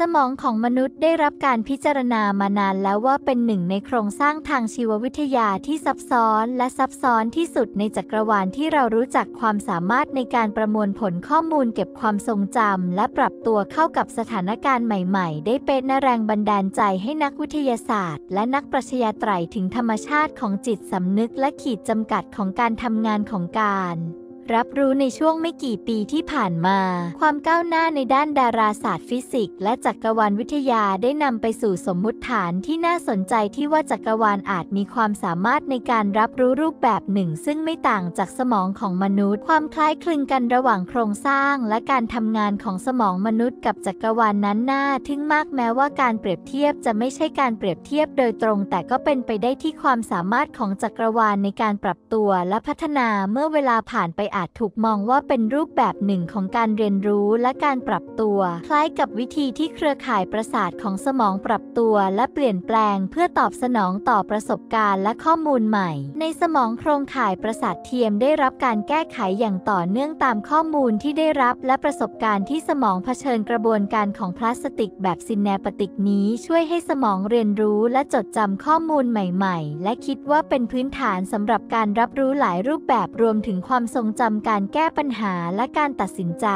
สมองของมนุษย์ได้รับการพิจารณามานานแล้วว่าเป็นหนึ่งในโครงสร้างทางชีววิทยาที่ซับซ้อนและซับซ้อนที่สุดในจักรวาลที่เรารู้จักความสามารถในการประมวลผลข้อมูลเก็บความทรงจำและปรับตัวเข้ากับสถานการณ์ใหม่ๆ ได้เป็นแรงบันดาลใจให้นักวิทยาศาสตร์และนักปรัชญาไตรถึงธรรมชาติของจิตสำนึกและขีดจำกัดของการทำงานของการรับรู้ในช่วงไม่กี่ปีที่ผ่านมา ความก้าวหน้าในด้านดาราศาสตร์ฟิสิกส์และจักรวาลวิทยาได้นำไปสู่สมมุติฐานที่น่าสนใจที่ว่าจักรวาลอาจมีความสามารถในการรับรู้รูปแบบหนึ่ง ซึ่งไม่ต่างจากสมองของมนุษย์ ความคล้ายคลึงกันระหว่างโครงสร้าง และการทำงานของสมองมนุษย์กับจักรวาลนนั้นน่าทึ่งมากแม้ว่าการเปรียบเทียบจะไม่ใช่การเปรียบเทียบโดยตรง แต่ก็เป็นไปได้ที่ความสามารถของจักรวาลในการปรับตัวและพัฒนาเมื่อเวลาผ่านไปอาจถูกมองว่าเป็นรูปแบบหนึ่งของการเรียนรู้และการปรับตัว คล้ายกับวิธีที่เครือข่ายประสาทของสมองปรับตัวและเปลี่ยนแปลง เพื่อตอบสนองต่อประสบการณ์ และข้อมูลใหม่ ในสมองโครงข่ายประสาทเทียมได้รับการแก้ไขอย่างต่อเนื่องตามข้อมูลที่ได้รับ และประสบการณ์ที่สมองเผชิญกระบวนการของพลาสติก แบบซินแนปติกนี้ช่วยให้สมองเรียนรู้ และจดจำข้อมูลใหม่ ๆ และคิดว่าเป็นพื้นฐานสำหรับการรับรู้หลายรูปแบบรวมถึงความทรงจำการแก้ปัญหาและการตัดสินใจ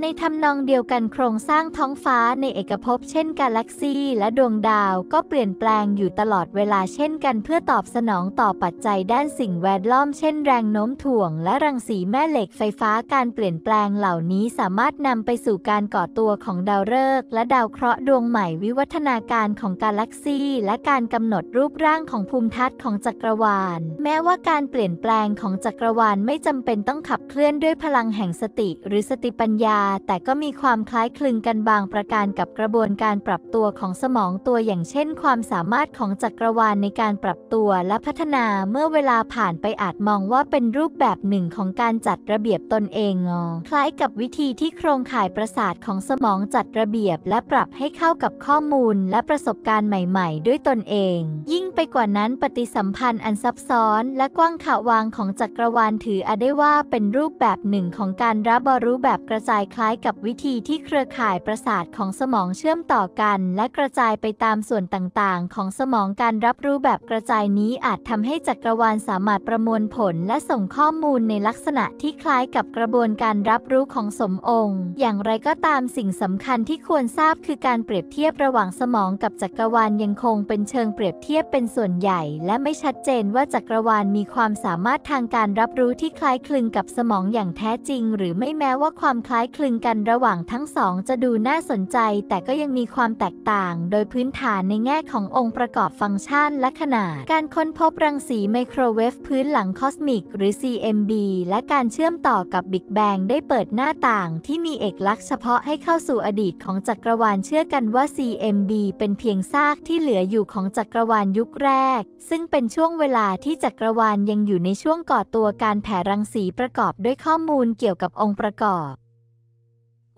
ในทำนองเดียวกันโครงสร้างท้องฟ้าในเอกภพเช่นกาแล็กซี และดวงดาวก็เปลี่ยนแปลงอยู่ตลอดเวลาเช่นกันเพื่อตอบสนองต่อปัจจัยด้านสิ่งแวดล้อมเช่นแรงโน้มถ่วง และรังสีแม่เหล็กไฟฟ้าการเปลี่ยนแปลงเหล่านี้สามารถนำไปสู่การก่อตัวของดาวฤกษ์และดาวเคราะห์ดวงใหม่วิวัฒนาการของกาแล็กซีและการกำหนดรูปร่างของภูมิทัศน์ของจักรวาล แม้ว่าการเปลี่ยนแปลงของจักรวาล ไม่จำเป็นต้องขับบเคลื่อนด้วยพลังแห่งสติ หรือสติปัญญา แต่ก็มีความคล้ายคลึงกันบางประการกับกระบวนการปรับตัวของสมองตัวอย่างเช่นความสามารถของจักรวาลในการปรับตัวและพัฒนาเมื่อเวลาผ่านไปอาจมองว่าเป็นรูปแบบหนึ่งของการจัดระเบียบตนเองงอคล้ายกับวิธีที่โครงข่ายประสาทของสมองจัดระเบียบและปรับให้เข้ากับข้อมูล และประสบการณ์ใหม่ ๆ ด้วยตนเอง ยิ่งไปกว่านั้นปฏิสัมพันธ์อันซับซ้อน และกว้างขาวางของจักรวาลถืออาได้ว่าเป็นรูปแบบหนึ่งของการรับรู้แบบกระจายคล้ายกับวิธีที่เครือข่ายประสาทของสมองเชื่อมต่อกัน และกระจายไปตามส่วนต่าง ๆ ของสมองการรับรู้แบบกระจายนี้อาจทำให้จักรวาลสามารถประมวลผล และส่งข้อมูลในลักษณะที่คล้ายกับกระบวนการรับรู้ของสมองค์อย่างไรก็ตามสิ่งสำคัญที่ควรทราบคือการเปรียบเทียบระหว่างสมองกับจักรวาลยังคง เป็นเชิงเปรียบเทียบเป็นส่วนใหญ่ และไม่ชัดเจนว่าจักรวาลมีความสามารถทางการรับรู้ที่คล้ายคลึงกับสมองอย่างแท้จริงหรือไม่แม้ว่าความคล้ายคลึงกันระหว่างทั้งสองจะดูน่าสนใจแต่ก็ยังมีความแตกต่างโดยพื้นฐานในแง่ขององค์ประกอบฟังก์ชันและขนาดการค้นพบรังสีไมโครเวฟพื้นหลังคอสมิก หรือ CMB และการเชื่อมต่อกับบิ๊กแบงได้เปิดหน้าต่างที่มีเอกลักษณ์เฉพาะให้เข้าสู่อดีตของจักรวาลเชื่อกันว่า CMB เป็นเพียงซากที่เหลืออยู่ของจักรวาลยุคแรก ซึ่งเป็นช่วงเวลาที่จักรวาลยังอยู่ในช่วงก่อตัวการแผ่รังสีประกอบอบด้วยข้อมูลเกี่ยวกับองค์ประกอบ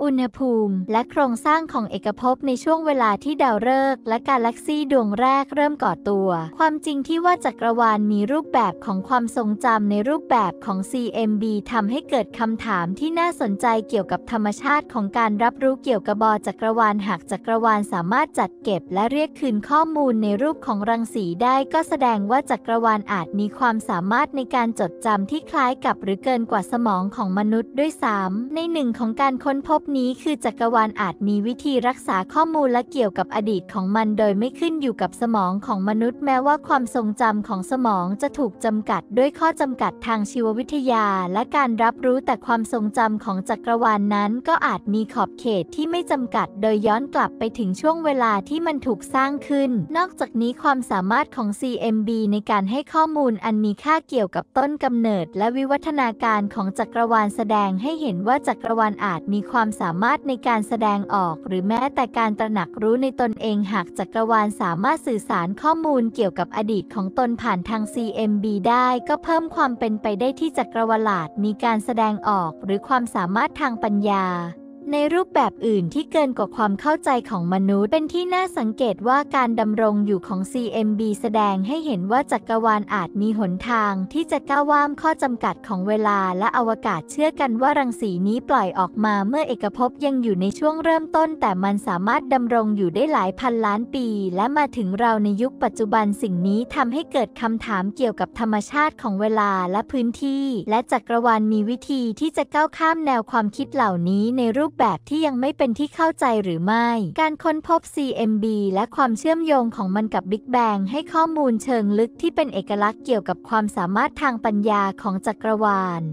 อุณหภูมิ และโครงสร้างของเอกภพในช่วงเวลาที่ดาวฤกษ์และกาแล็กซีดวงแรกเริ่มก่อตัว ความจริงที่ว่าจักรวาลมีรูปแบบของความทรงจำในรูปแบบของ CMB ทำให้เกิดคำถามที่น่าสนใจเกี่ยวกับธรรมชาติของการรับรู้เกี่ยวกับบอจักรวาลหากจักรวาลสามารถจัดเก็บ และเรียกคืนข้อมูลในรูปของรังสีได้ ก็แสดงว่าจักรวาลอาจมีความสามารถในการจดจำที่คล้ายกับหรือเกินกว่าสมองของมนุษย์ด้วยซ้ำในหนึ่งของการค้นพบนี้คือจักรวาลอาจมีวิธีรักษาข้อมูลและเกี่ยวกับอดีตของมันโดยไม่ขึ้นอยู่กับสมองของมนุษย์แม้ว่าความทรงจำของสมองจะถูกจำกัด ด้วยข้อจำกัดทางชีววิทยา และการรับรู้แต่ความทรงจำของจักรวาลนนั้น ก็อาจมีขอบเขตที่ไม่จำกัด โดยย้อนกลับไปถึงช่วงเวลาที่มันถูกสร้างขึ้น นอกจากนี้ความสามารถของ CMB ในการให้ข้อมูลอันมีค่าเกี่ยวกับต้นกำเนิด และวิวัฒนาการของจักรวาลแสดง ให้เห็นว่าจักรวาลอาจมีความสามารถในการแสดงออกหรือแม้แต่การตระหนักรู้ในตนเอง หากจักรวาลสามารถสื่อสารข้อมูลเกี่ยวกับอดีตของตนผ่านทาง CMB ได้ ก็เพิ่มความเป็นไปได้ที่จักรวาลาดมีการแสดงออกหรือความสามารถทางปัญญาในรูปแบบอื่นที่เกินกว่าความเข้าใจของมนุษย์ เป็นที่น่าสังเกตว่าการดำรงอยู่ของ CMB แสดงให้เห็นว่าจักรวาลอาจมีหนทาง ที่จะก้าวว่ามข้อจำกัดของเวลาและอวกาศเชื่อกันว่ารังสีนี้ปล่อยออกมาเมื่อเอกภพยังอยู่ในช่วงเริ่มต้น แต่มันสามารถดำรงอยู่ได้หลายพันล้านปี และมาถึงเราในยุคปัจจุบันสิ่งนี้ทำให้เกิดคำถามเกี่ยวกับธรรมชาติของเวลาและพื้นที่ และจักรวาลมีวิธีที่จะก้าวข้ามแนวความคิดเหล่านี้ในรูปปแบบที่ยังไม่เป็นที่เข้าใจหรือไม่ การค้นพบ CMB และความเชื่อมโยงของมันกับ Big Bang ให้ข้อมูลเชิงลึกที่เป็นเอกลักษณ์เกี่ยวกับความสามารถทางปัญญาของจักรวาล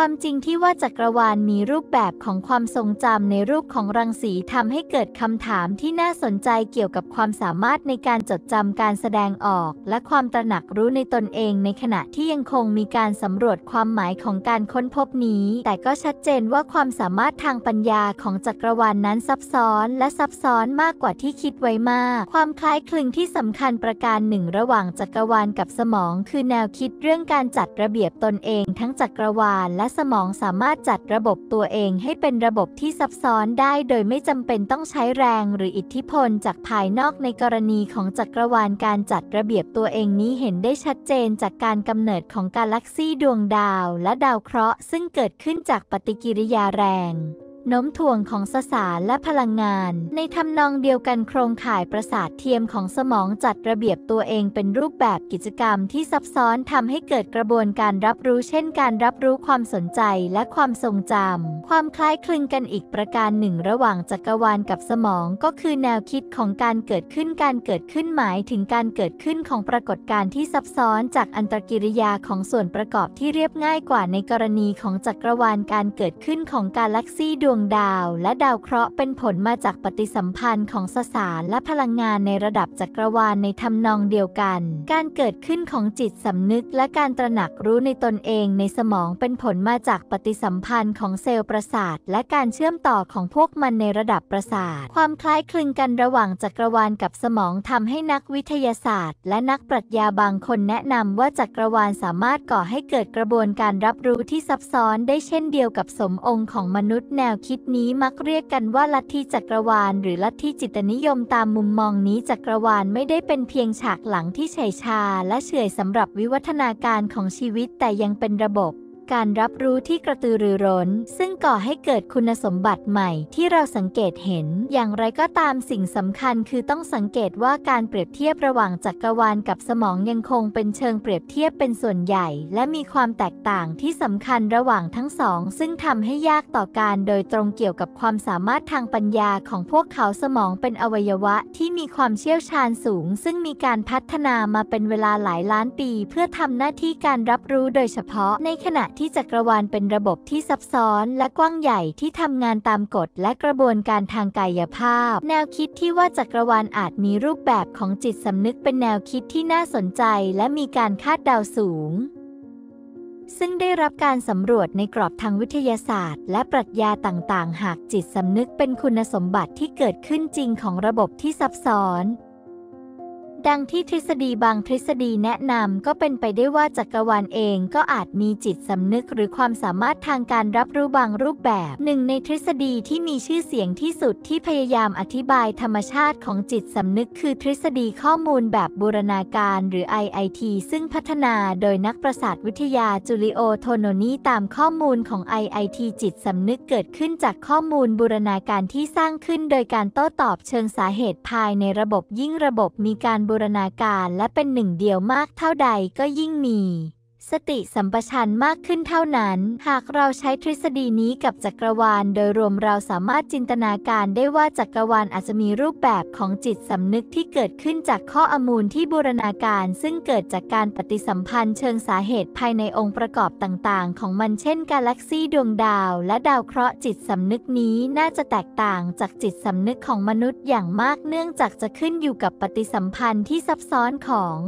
ความจริงที่ว่าจักรวาลมีรูปแบบของความทรงจำในรูปของรังสีทำให้เกิดคำถามที่น่าสนใจเกี่ยวกับความสามารถในการจดจำการแสดงออก และความตระหนักรู้ในตนเอง ในขณะที่ยังคงมีการสำรวจความหมายของการค้นพบนี้ แต่ก็ชัดเจนว่าความสามารถทางปัญญาของจักรวาลนนั้นซับซ้อนและซับซ้อนมากกว่าที่คิดไว้มาก ความคล้ายคลึงที่สำคัญประการหนึ่ง ระหว่างจักรวาลกับสมอง คือแนวคิดเรื่องการจัดระเบียบตนเอง ทั้งจักรวาลและและสมองสามารถจัดระบบตัวเองให้เป็นระบบที่ซับซ้อนได้โดยไม่จำเป็นต้องใช้แรงหรืออิทธิพล จากภายนอกในกรณีของจักรวาลการจัดระเบียบตัวเองนี้เห็นได้ชัดเจนจากการกำเนิดของกาแล็กซี่ดวงดาวและดาวเคราะห์ซึ่งเกิดขึ้นจากปฏิกิริยาแรงโน้มถ่วงของสสารและพลังงานในทำนองเดียวกันโครงข่ายประสาทเทียมของสมองจัดระเบียบตัวเองเป็นรูปแบบกิจกรรมที่ซับซ้อนทำให้เกิดกระบวนการรับรู้เช่นการรับรู้ความสนใจและความทรงจำความคล้ายคลึงกันอีกประการหนึ่งระหว่างจักรวาลกับสมองก็คือแนวคิดของการเกิดขึ้นการเกิดขึ้นหมายถึงการเกิดขึ้นของปรากฏการณ์ที่ซับซ้อนจากอันตรกิริยาของส่วนประกอบที่เรียบง่ายกว่าในกรณีของจักรวาลการเกิดขึ้นของกาแล็กซี่ดวงวงดาวและดาวเคราะห์เป็นผลมาจากปฏิสัมพันธ์ของสสารและพลังงานในระดับจักรวาลในทำนองเดียวกัน การเกิดขึ้นของจิตสำนึก และการตระหนักรู้ในตนเอง ในสมองเป็นผลมาจากปฏิสัมพันธ์ของเซลล์ประสาทและการเชื่อมต่อของพวกมันในระดับประสาท ความคล้ายคลึงกันระหว่างจักรวาลกับสมองทำให้นักวิทยาศาสตร์ และนักปรัชญาบางคนแนะนำว่าจักรวาลสามารถก่อให้เกิดกระบวนการรับรู้ที่ซับซ้อนได้เช่นเดียวกับสมองของมนุษย์แนวคิดนี้มักเรียกกันว่าลัทธิจักรวาล หรือลัทธิจิตนิยมตามมุมมองนี้จักรวาลไม่ได้เป็นเพียงฉากหลังที่เฉยชา และเฉยสำหรับวิวัฒนาการของชีวิตแต่ยังเป็นระบบการรับรู้ที่กระตือรือร้น ซึ่งก่อให้เกิดคุณสมบัติใหม่ที่เราสังเกตเห็น อย่างไรก็ตามสิ่งสำคัญคือต้องสังเกตว่าการเปรียบเทียบระหว่างจักรวาลกับสมองยังคงเป็นเชิงเปรียบเทียบเป็นส่วนใหญ่ และมีความแตกต่างที่สำคัญระหว่างทั้งสองซึ่งทำให้ยากต่อการโดยตรงเกี่ยวกับความสามารถทางปัญญาของพวกเขาสมองเป็นอวัยวะที่มีความเชี่ยวชาญสูง ซึ่งมีการพัฒนามาเป็นเวลาหลายล้านปี เพื่อทำหน้าที่การรับรู้โดยเฉพาะในขณะที่จักรวาลเป็นระบบที่ซับซ้อน และกว้างใหญ่ที่ทำงานตามกฎและกระบวนการทางกายภาพ แนวคิดที่ว่าจักรวาลอาจมีรูปแบบของจิตสำนึกเป็นแนวคิดที่น่าสนใจ และมีการคาดเดาสูง ซึ่งได้รับการสำรวจในกรอบทางวิทยาศาสตร์ และปรัชญาต่าง ๆ หากจิตสำนึกเป็นคุณสมบัติที่เกิดขึ้นจริงของระบบที่ซับซ้อนดังที่ทฤษฎีบางทฤษฎีแนะนำก็เป็นไปได้ว่าจักรวาลเองก็อาจมีจิตสำนึก หรือความสามารถทางการรับรู้บางรูปแบบหนึ่งในทฤษฎีที่มีชื่อเสียงที่สุดที่พยายามอธิบายธรรมชาติของจิตสำนึก คือทฤษฎีข้อมูลแบบบูรณาการหรือ IIT ซึ่งพัฒนาโดยนักประสาทวิทยาจูลิโอโทโนนีตามข้อมูลของ IIT จิตสำนึกเกิดขึ้นจากข้อมูลบูรณาการที่สร้างขึ้น โดยการโต้ตอบเชิงสาเหตุภาย ในระบบยิ่งระบบมีการบูรณาการและเป็นหนึ่งเดียวมากเท่าใดก็ยิ่งมีสติสัมปชัญญะมากขึ้นเท่านั้น หากเราใช้ทฤษฎีนี้กับจักรวาล โดยรวมเราสามารถจินตนาการได้ว่าจักรวาลอาจจะมีรูปแบบของจิตสำนึกที่เกิดขึ้นจากข้ออมูลที่บูรณาการ ซึ่งเกิดจากการปฏิสัมพันธ์เชิงสาเหตุภายในองค์ประกอบต่าง ๆ ของมันเช่นกาแล็กซี่ดวงดาว และดาวเคราะห์จิตสำนึกนี้น่าจะแตกต่างจากจิตสำนึกของมนุษย์อย่างมากเนื่องจากจะขึ้นอยู่กับปฏิสัมพันธ์ที่ซับซ้อนของ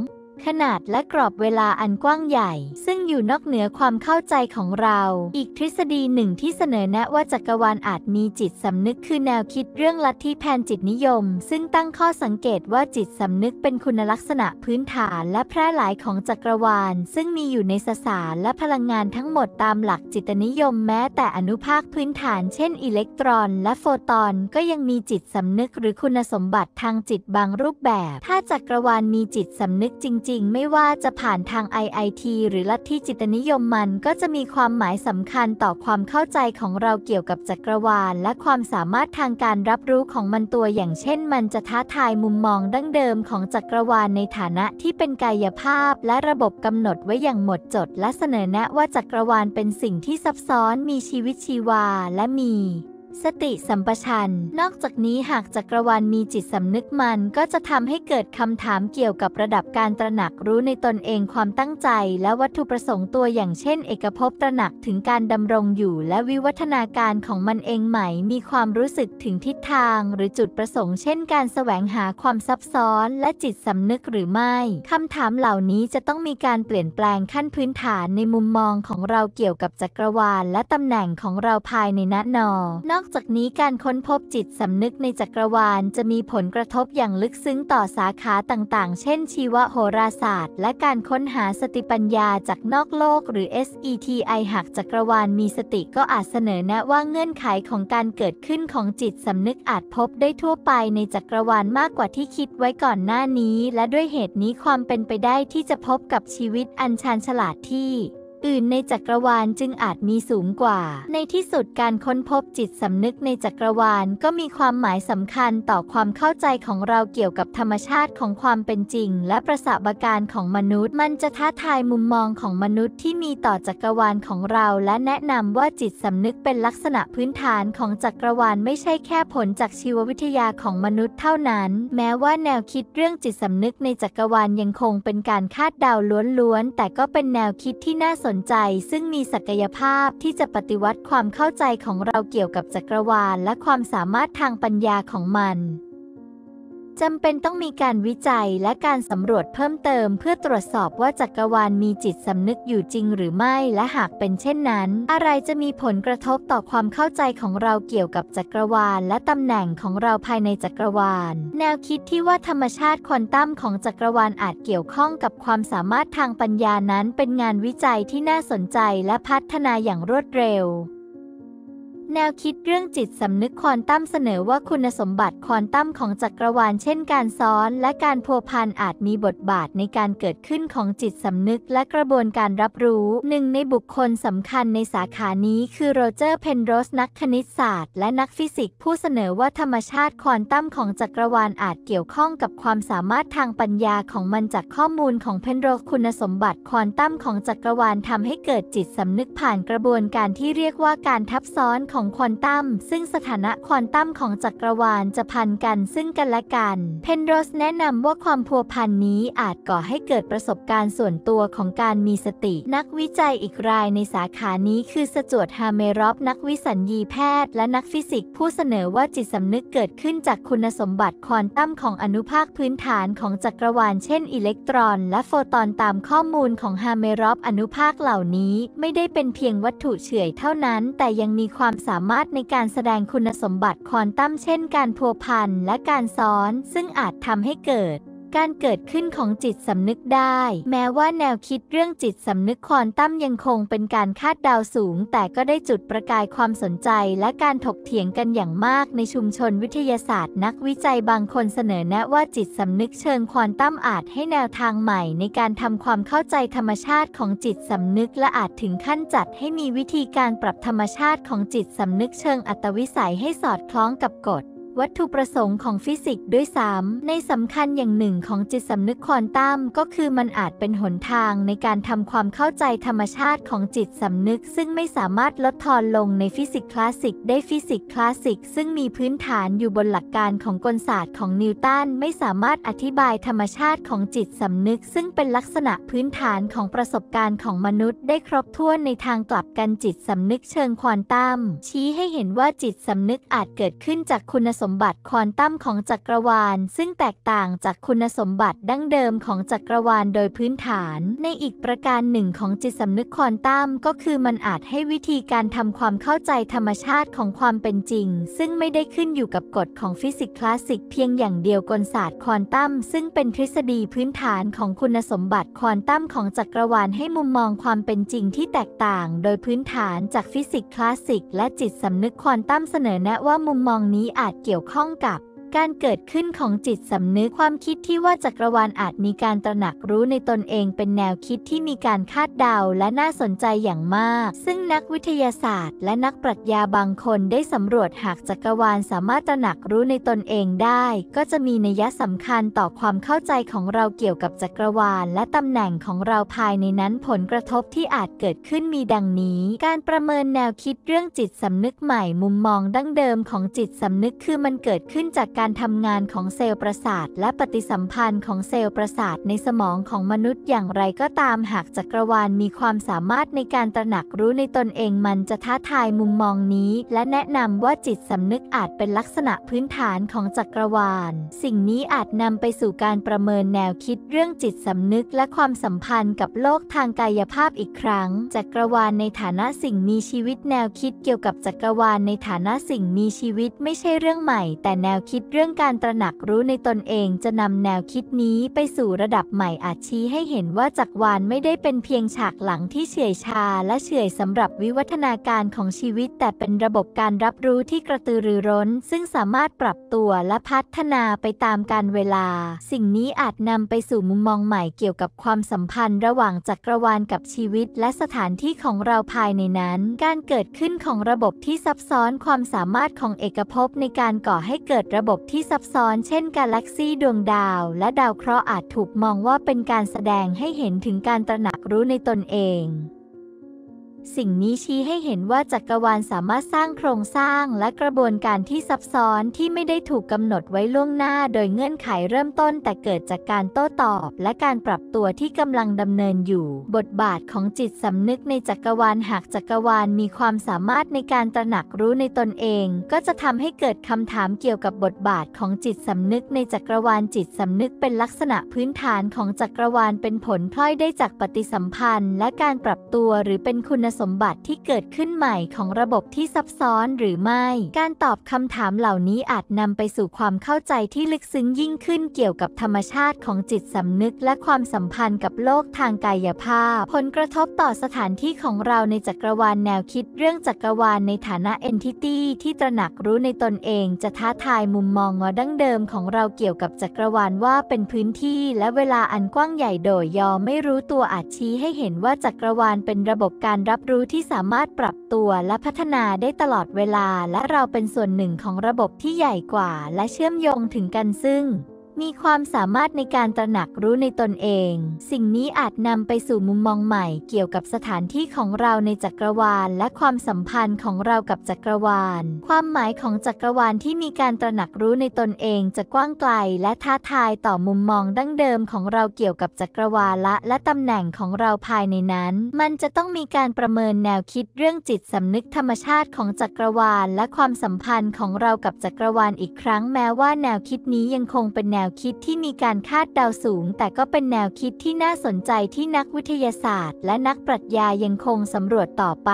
ขนาดและกรอบเวลาอันกว้างใหญ่ ซึ่งอยู่นอกเหนือความเข้าใจของเรา อีกทฤษฎีหนึ่งที่เสนอแนะว่าจักรวาลอาจมีจิตสำนึกคือแนวคิดเรื่องลัทธิแพนจิตนิยม ซึ่งตั้งข้อสังเกตว่าจิตสำนึกเป็นคุณลักษณะพื้นฐาน และแพร่หลายของจักรวาล ซึ่งมีอยู่ในสสารและพลังงานทั้งหมดตามหลักจิตนิยม แม้แต่อนุภาคพื้นฐาน เช่น อิเล็กตรอน และโฟตอนก็ยังมีจิตสำนึกหรือคุณสมบัติทางจิตบางรูปแบบ ถ้าจักรวาลมีจิตสำนึกจริงจริงๆไม่ว่าจะผ่านทาง IIT หรือลัทธิจิตนิยมมันก็จะมีความหมายสำคัญต่อความเข้าใจของเราเกี่ยวกับจักรวาล และความสามารถทางการรับรู้ของมันตัวอย่างเช่นมันจะท้าทายมุมมองดั้งเดิมของจักรวาล ในฐานะที่เป็นกายภาพ และระบบกำหนดไว้อย่างหมดจดและเสนอแนะว่าจักรวาลเป็นสิ่งที่ซับซ้อนมีชีวิตชีวาและมีสติสัมปชัญนอกจากนี้หากจักรวาลมีจิตสำนึกมัน ก็จะทำให้เกิดคำถามเกี่ยวกับระดับการตระหนักรู้ในตนเองความตั้งใจและวัตถุประสงค์ตัวอย่างเช่น เอกภพตระหนักถึงการดำรงอยู่ และวิวัฒนาการของมันเองใหม่มีความรู้สึกถึงทิศทาง หรือจุดประสงค์เช่น การแสวงหาความซับซ้อน และจิตสำนึกหรือไม่คำถามเหล่านี้จะต้องมีการเปลี่ยนแปลงขั้นพื้นฐานในมุมมองของเราเกี่ยวกับจักรวาลและตำแหน่งของเราภายในนะนอ นอกจากนี้การค้นพบจิตสำนึกในจักรวาล จะมีผลกระทบอย่างลึกซึ้ง ต่อสาขาต่างๆ เช่นชีวโหราศาสตร์ และการค้นหาสติปัญญาจากนอกโลก หรือ SETI หากจักรวาลมีสติก็อาจเสนอแนะว่าเงื่อนไขของการเกิดขึ้นของจิตสำนึกอาจพบได้ทั่วไปในจักรวาลมากกว่าที่คิดไว้ก่อนหน้านี้ และด้วยเหตุนี้ความเป็นไปได้ที่จะพบกับชีวิตอันชาญฉลาดที่อื่นในจักรวาลจึงอาจมีสูงกว่า ในที่สุดการค้นพบจิตสำนึกในจักรวาลก็มีความหมายสำคัญต่อความเข้าใจของเราเกี่ยวกับธรรมชาติของความเป็นจริง และประสาบการของมนุษย์ มันจะท้าทายมุมมองของมนุษย์ ที่มีต่อจักรวาลของเรา และแนะนำว่าจิตสำนึกเป็นลักษณะพื้นฐานของจักรวาลไม่ใช่แค่ผลจากชีววิทยาของมนุษย์เท่านั้น แม้ว่าแนวคิดเรื่องจิตสำนึกในจักรวาลยังคงเป็นการคาดเดาล้วนๆแต่ก็เป็นแนวคิดที่น่าสนนใจซึ่งมีศักยภาพที่จะปฏิวัติความเข้าใจของเราเกี่ยวกับจักรวาล และความสามารถทางปัญญาของมันจำเป็นต้องมีการวิจัยและการสำรวจเพิ่มเติมเพื่อตรวจสอบว่าจักรวาลมีจิตสำนึกอยู่จริงหรือไม่ และหากเป็นเช่นนั้น อะไรจะมีผลกระทบต่อความเข้าใจของเราเกี่ยวกับจักรวาลและตำแหน่งของเราภายในจักรวาล แนวคิดที่ว่าธรรมชาติควอนตัมของจักรวาลอาจเกี่ยวข้องกับความสามารถทางปัญญานั้นเป็นงานวิจัยที่น่าสนใจและพัฒนาอย่างรวดเร็วแนวคิดเรื่องจิตสำนึกควอนตัมเสนอว่าคุณสมบัติควอนตัมของจักรวาลเช่นการซ้อนและการพัวพันอาจมีบทบาทในการเกิดขึ้นของจิตสำนึกและกระบวนการรับรู้หนึ่งในบุคคลสำคัญในสาขานี้คือโรเจอร์เพนโรสนักคณิตศาสตร์และนักฟิสิกส์ผู้เสนอว่าธรรมชาติควอนตัมของจักรวาลอาจเกี่ยวข้องกับความสามารถทางปัญญาของมันจากข้อมูลของเพนโรสคุณสมบัติควอนตัมของจักรวาลทำให้เกิดจิตสำนึกผ่านกระบวนการที่เรียกว่าการทับซ้อนของของควอนตัมซึ่งสถานะควอนตัมของจักรวาลจะพันกันซึ่งกันและกัน เพนโรสแนะนำว่าความพัวพันนี้อาจก่อให้เกิดประสบการณ์ส่วนตัวของการมีสติ นักวิจัยอีกรายในสาขานี้คือสจวดฮาเมรอฟนักวิสัญญีแพทย์ และนักฟิสิกส์ผู้เสนอว่าจิตสำนึกเกิดขึ้นจากคุณสมบัติควอนตัมของอนุภาคพื้นฐานของจักรวาล เช่น อิเล็กตรอน และโฟตอนตามข้อมูลของฮาเมรอฟอนุภาคเหล่านี้ไม่ได้เป็นเพียงวัตถุเฉยเท่านั้น แต่ยังมีความสามารถในการแสดงคุณสมบัติควอนตัมเช่นการพัวพันและการซ้อนซึ่งอาจทำให้เกิดการเกิดขึ้นของจิตสำนึกได้ แม้ว่าแนวคิดเรื่องจิตสำนึกควอนตัมยังคงเป็นการคาดเดาสูง แต่ก็ได้จุดประกายความสนใจและการถกเถียงกันอย่างมากในชุมชนวิทยาศาสตร์ นักวิจัยบางคนเสนอแนะว่าจิตสำนึกเชิงควอนตัมอาจให้แนวทางใหม่ในการทำความเข้าใจธรรมชาติของจิตสำนึกและอาจถึงขั้นจัดให้มีวิธีการปรับธรรมชาติของจิตสำนึกเชิงอัตวิสัยให้สอดคล้องกับกฎวัตถุประสงค์ของฟิสิกส์ด้วยซ้ำในสำคัญอย่างหนึ่งของจิตสำนึกควอนตัมก็คือมันอาจเป็นหนทางในการทำความเข้าใจธรรมชาติของจิตสำนึกซึ่งไม่สามารถลดทอนลงในฟิสิกส์คลาสสิกได้ฟิสิกส์คลาสสิกซึ่งมีพื้นฐานอยู่บนหลักการของกลศาสตร์ของนิวตันไม่สามารถอธิบายธรรมชาติของจิตสำนึก ซึ่งเป็นลักษณะพื้นฐานของประสบการณ์ของมนุษย์ ได้ครบถ้วนในทางกลับกันจิตสำนึกเชิงควอนตัมชี้ให้เห็นว่าจิตสำนึกอาจเกิดขึ้นจากคุณสมมบัติควอนตัมของจักรวาลซึ่งแตกต่างจากคุณสมบัติดั้งเดิมของจักรวาลโดยพื้นฐาน ในอีกประการหนึ่งของจิตสำนึกควอนตัมก็คือมันอาจให้วิธีการทำความเข้าใจธรรมชาติของความเป็นจริงซึ่งไม่ได้ขึ้นอยู่กับกฎของฟิสิกส์คลาสสิกเพียงอย่างเดียวกลศาสตร์ควอนตัมซึ่งเป็นทฤษฎีพื้นฐานของคุณสมบัติควอนตัมของจักรวาลให้มุมมองความเป็นจริงที่แตกต่างโดยพื้นฐานจากฟิสิกส์คลาสสิกและจิตสำนึกควอนตัมเสนอแนะว่ามุมมองนี้อาจเกี่ยวกี่ยวข้องกับการเกิดขึ้นของจิตสำนึกความคิดที่ว่าจักรวาลอาจมีการตระหนักรู้ในตนเองเป็นแนวคิดที่มีการคาดเดาและน่าสนใจอย่างมาก ซึ่งนักวิทยาศาสตร์และนักปรัชญาบางคนได้สำรวจหากจักรวาลสามารถตระหนักรู้ในตนเองได้ ก็จะมีนัยสำคัญต่อความเข้าใจของเราเกี่ยวกับจักรวาลและตำแหน่งของเราภายในนั้นผลกระทบที่อาจเกิดขึ้นมีดังนี้ การประเมินแนวคิดเรื่องจิตสำนึกใหม่มุมมองดั้งเดิมของจิตสำนึกคือมันเกิดขึ้นจากการทำงานของเซลล์ประสาทและปฏิสัมพันธ์ของเซลล์ประสาทในสมองของมนุษย์อย่างไรก็ตามหากจักรวาลมีความสามารถในการตระหนักรู้ในตนเองมันจะท้าทายมุมมองนี้และแนะนำว่าจิตสำนึกอาจเป็นลักษณะพื้นฐานของจักรวาลสิ่งนี้อาจนำไปสู่การประเมินแนวคิดเรื่องจิตสำนึกและความสัมพันธ์กับโลกทางกายภาพอีกครั้งจักรวาลในฐานะสิ่งมีชีวิตแนวคิดเกี่ยวกับจักรวาลในฐานะสิ่งมีชีวิตไม่ใช่เรื่องใหม่แต่แนวคิดเรื่องการตระหนักรู้ในตนเองจะนำแนวคิดนี้ไปสู่ระดับใหม่อาจชี้ให้เห็นว่าจักรวาลไม่ได้เป็นเพียงฉากหลังที่เฉื่อยชา และเฉื่อยสำหรับวิวัฒนาการของชีวิต แต่เป็นระบบการรับรู้ที่กระตือรือร้น ซึ่งสามารถปรับตัวและพัฒนาไปตามการเวลา สิ่งนี้อาจนำไปสู่มุมมองใหม่เกี่ยวกับความสัมพันธ์ ระหว่างจักรวาลกับชีวิต และสถานที่ของเราภายในนั้น การเกิดขึ้นของระบบที่ซับซ้อนความสามารถของเอกภพในการก่อให้เกิดระบบบที่ซับซ้อนเช่นกาแล็กซี่ดวงดาว และดาวเคราะห์อาจถูกมองว่าเป็นการแสดงให้เห็นถึงการตระหนักรู้ในตนเองสิ่งนี้ชี้ให้เห็นว่าจักรวาลสามารถสร้างโครงสร้างและกระบวนการที่ซับซ้อนที่ไม่ได้ถูกกำหนดไว้ล่วงหน้าโดยเงื่อนไขเริ่มต้นแต่เกิดจากการโต้ตอบและการปรับตัวที่กำลังดำเนินอยู่ บทบาทของจิตสำนึกในจักรวาลหากจักรวาลมีความสามารถในการตระหนักรู้ในตนเองก็จะทำให้เกิดคำถามเกี่ยวกับบทบาทของจิตสำนึกในจักรวาลจิตสำนึกเป็นลักษณะพื้นฐานของจักรวาลเป็นผลพลอยได้จากปฏิสัมพันธ์และการปรับตัวหรือเป็นคุณสมบัติที่เกิดขึ้นใหม่ของระบบที่ซับซ้อนหรือไม่ การตอบคำถามเหล่านี้อาจนำไปสู่ความเข้าใจที่ลึกซึ้งยิ่งขึ้นเกี่ยวกับธรรมชาติของจิตสำนึกและความสัมพันธ์กับโลกทางกายภาพ ผลกระทบต่อสถานที่ของเราในจักรวาลแนวคิด เรื่องจักรวาลในฐานะเอนทิตี้ที่ตระหนักรู้ในตนเองจะท้าทายมุมมองอดั้งเดิมของเราเกี่ยวกับจักรวาลว่าเป็นพื้นที่ และเวลาอันกว้างใหญ่โดยยอไม่รู้ตัวอาจชี้ให้เห็นว่าจักรวาลเป็นระบบการรับรู้ที่สามารถปรับตัวและพัฒนาได้ตลอดเวลา และเราเป็นส่วนหนึ่งของระบบที่ใหญ่กว่า และเชื่อมโยงถึงกันซึ่งมีความสามารถในการตระหนักรู้ในตนเอง สิ่งนี้อาจนำไปสู่มุมมองใหม่เกี่ยวกับสถานที่ของเราในจักรวาลและความสัมพันธ์ของเรากับจักรวาล ความหมายของจักรวาลที่มีการตระหนักรู้ในตนเองจะกว้างไกลและท้าทายต่อมุมมองดั้งเดิมของเราเกี่ยวกับจักรวาละและตำแหน่งของเราภายในนั้น มันจะต้องมีการประเมินแนวคิดเรื่องจิตสำนึกธรรมชาติของจักรวาลและความสัมพันธ์ของเรากับจักรวาลอีกครั้งแม้ว่าแนวคิดนี้ยังคงเป็นแนววคิดที่มีการคาดเดาสูงแต่ก็เป็นแนวคิดที่น่าสนใจที่นักวิทยาศาสตร์และนักปรัชญายังคงสำรวจต่อไป